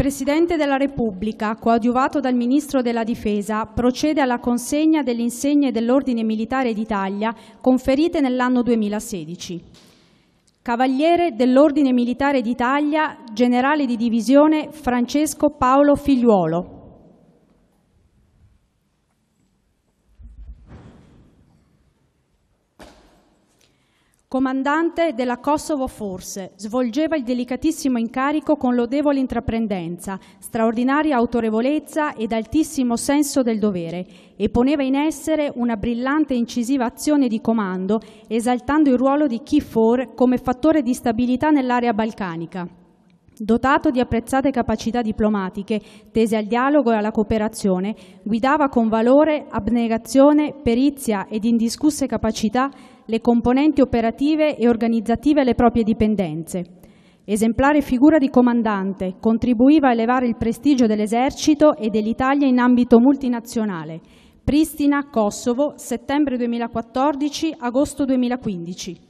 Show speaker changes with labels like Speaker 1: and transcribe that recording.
Speaker 1: Presidente della Repubblica, coadiuvato dal Ministro della Difesa, procede alla consegna delle insegne dell'Ordine Militare d'Italia conferite nell'anno 2016. Cavaliere dell'Ordine Militare d'Italia, Generale di Divisione Francesco Paolo Figliuolo. comandante della Kosovo Force, svolgeva il delicatissimo incarico con lodevole intraprendenza, straordinaria autorevolezza ed altissimo senso del dovere e poneva in essere una brillante e incisiva azione di comando, esaltando il ruolo di Key 4 come fattore di stabilità nell'area balcanica. Dotato di apprezzate capacità diplomatiche, tese al dialogo e alla cooperazione, guidava con valore, abnegazione, perizia ed indiscusse capacità le componenti operative e organizzative alle proprie dipendenze. Esemplare figura di comandante, contribuiva a elevare il prestigio dell'esercito e dell'Italia in ambito multinazionale. Pristina, Kosovo, settembre 2014-agosto 2015.